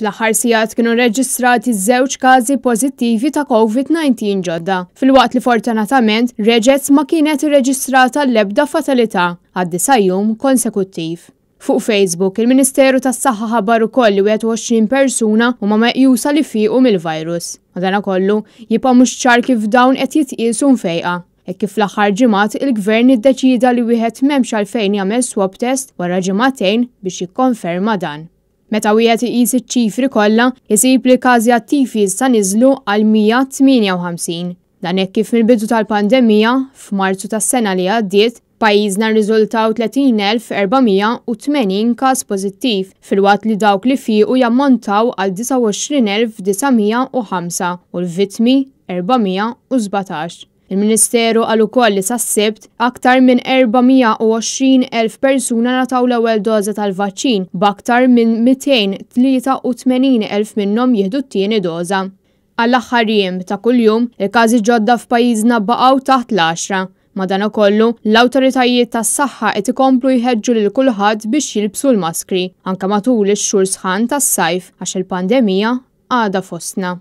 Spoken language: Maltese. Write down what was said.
Fl-aħħar sigħat kienu reġistrati żewġ każi pożittivi ta' COVID-19 ġodda, fil-waqt li fortunatament reġez ma kienet irreġistrata l-ebda fatalità għad-disa' jum konsekuttiv. Fuq Facebook, il-Ministeru tas saħħa ħabar ukoll li 21 persuna huma meqjusa li fiqu mill-virus. Madana kollu, jibqa' mhux ċar kif dawn qed jitqiesu mfejqa. E kif l aħħar ġimgħat il-gvern iddeċida li wieħed m'hemmx għalfejn jagħmel swab test wara ġimagħtejn biex jikkonferma dan. Meta wieħed iqis iċ-ċifri kollha, isib li każi attivi issa niżlu għal 158. Dan hekk kif mill-bidu tal-pandemija f'Marzu tas-sena li għaddiet, pajjiżna rriżultaw 30,480 każ pożittiv, fil fil-waqt li dawk li fiqu jammontaw għal 29,905 u l-vittmi 417. Il-Ministeru għal ukoll li sassibt aktar minn 420.000 persuna nataw l-ewwel doza tal-vaċċin b'aktar minn 283.000 minnhom jieħdu t-tieni doza. Għall-aħħarjem ta' kuljum, il-każi ġodda f'pajjiżna baqgħu taħt l-10. Madanakollu, l-autoritajiet tas saħħa qed ikomplu jħeġġu lil kulħadd biex jilbsu l-maskri anke matul ix-xhur sħan tas-sajf għax il-pandemija għada fostna.